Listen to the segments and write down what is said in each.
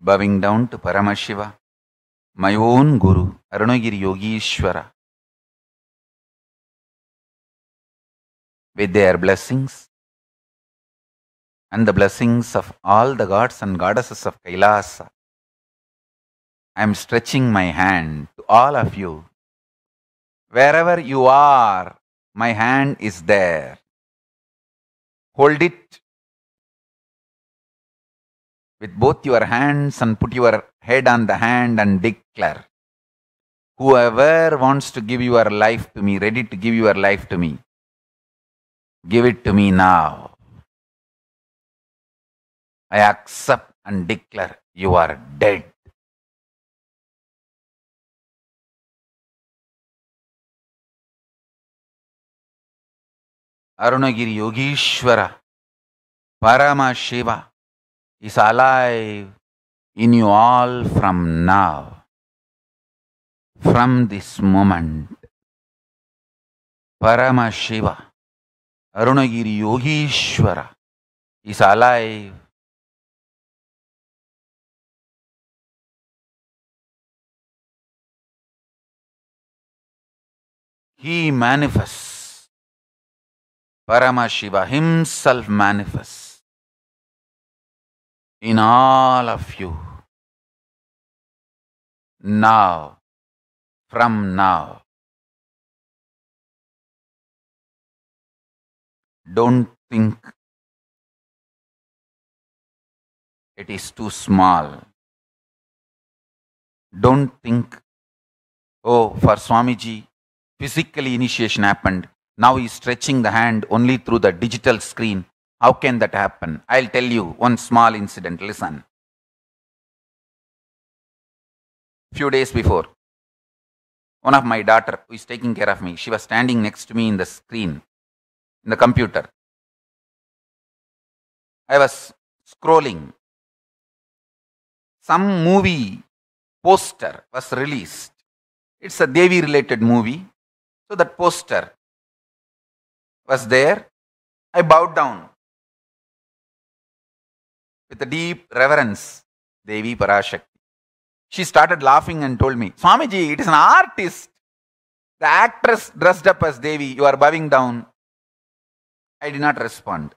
bowing down to Paramashiva, my own Guru, Arunagiri Yogi With their blessings and the blessings of all the gods and goddesses of Kailasa, I am stretching my hand to all of you. Wherever you are, my hand is there. Hold it with both your hands and put your head on the hand and declare, Whoever wants to give your life to me, ready to give your life to me, give it to me now. I accept and declare you are dead. Arunagiri ಯೋಗೀಶ್ವರ Parama Shiva. is alive in you all from now, from this moment. Parama Shiva, Arunagiri Yogishwara is alive he manifests. parama shiva himself manifests. in all of you. Now, from now. Don't think it is too small. Don't think, oh, for Swamiji, physically initiation happened. Now he is stretching the hand only through the digital screen. How can that happen? I'll tell you one small incident. Listen. Few days before, one of my daughter who is taking care of me, she was standing next to me in the screen, in the computer. I was scrolling. Some movie poster was released. It's a Devi related movie. So that poster was there. I bowed down with a deep reverence, Devi Parashakti. She started laughing and told me, Swamiji, it is an artist. The actress dressed up as Devi, you are bowing down. I did not respond.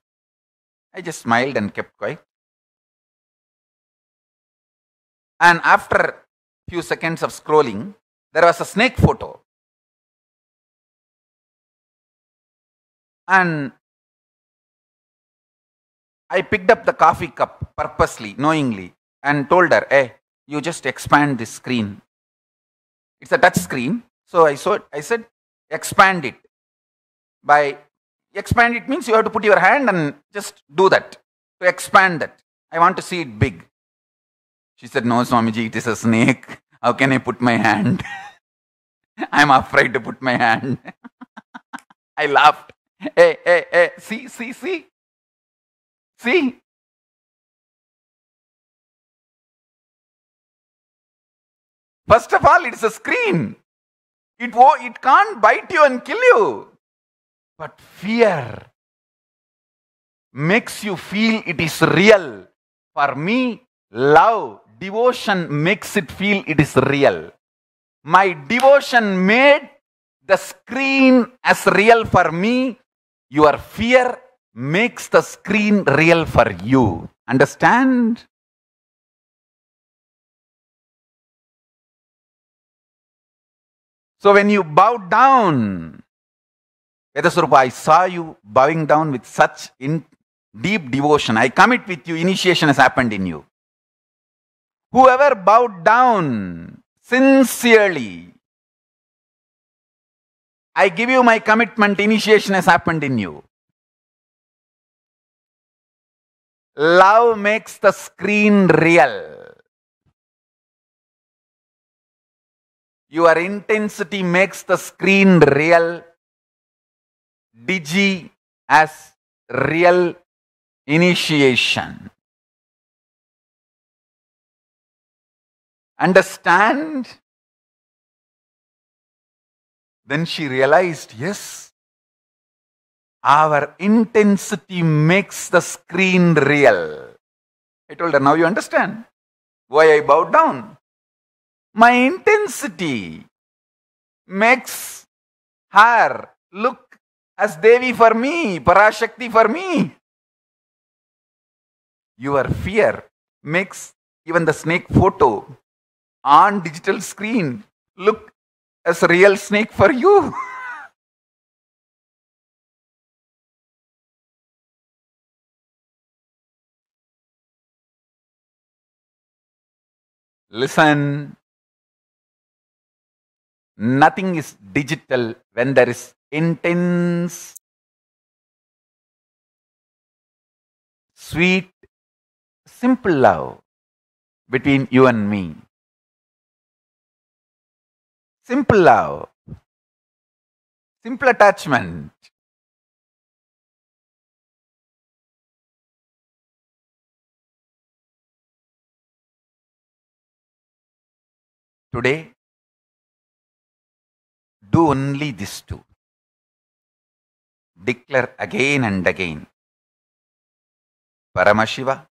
I just smiled and kept quiet. And after a few seconds of scrolling, there was a snake photo. And I picked up the coffee cup purposely, knowingly, and told her, hey, eh, you just expand this screen. It's a touch screen. So I, saw it, I said, expand it. By expand it means you have to put your hand and just do that. To expand that. I want to see it big. She said, no, Swamiji, it is a snake. How can I put my hand? I'm afraid to put my hand. I laughed. Hey, eh, eh, hey, hey, see, see, see. See First of all, it's a screen. It, it can't bite you and kill you. But fear makes you feel it is real. For me, love, devotion makes it feel it is real. My devotion made the screen as real for me. Your fear makes the screen real for you. Understand? So when you bow down, Vedasurupa, I saw you bowing down with such in deep devotion. I commit with you, initiation has happened in you. Whoever bowed down sincerely, I give you my commitment, initiation has happened in you. Love makes the screen real. Your intensity makes the screen real. Digi as real initiation. Understand? Then she realized, yes, our intensity makes the screen real. I told her, now you understand why I bowed down. My intensity makes her look as Devi for me, Parashakti for me. Your fear makes even the snake photo on digital screen look as real snake for you. Listen, nothing is digital when there is intense, sweet, simple love between you and me. Simple love, simple attachment. Today, do only this two. Declare again and again Paramashiva,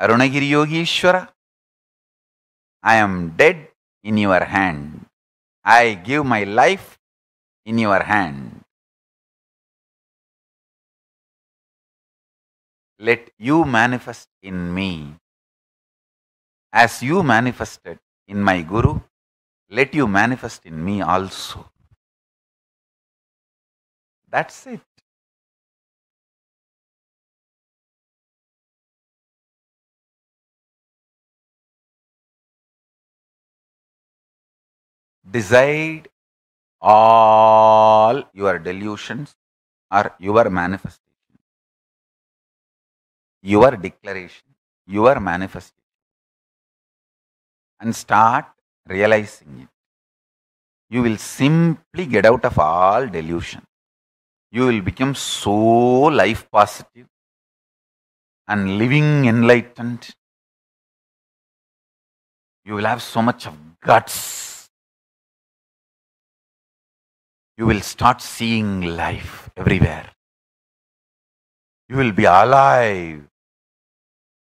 Arunagiri Yogi I am dead in your hand. I give my life in your hand. Let you manifest in me as you manifested in my Guru let you manifest in me also. That's it. Decide all your delusions are your manifestation, your declaration, your manifestation, and start realizing it, you will simply get out of all delusion. You will become so life positive and living enlightened. You will have so much of guts. You will start seeing life everywhere. You will be alive.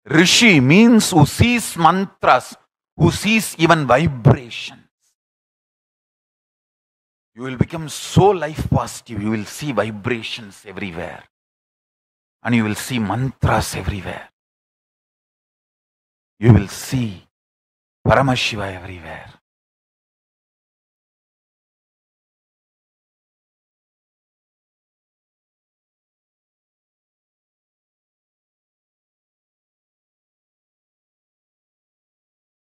Rishi means who sees mantras, who sees even vibrations. You will become so life positive, you will see vibrations everywhere. And you will see mantras everywhere. You will see Paramashiva everywhere.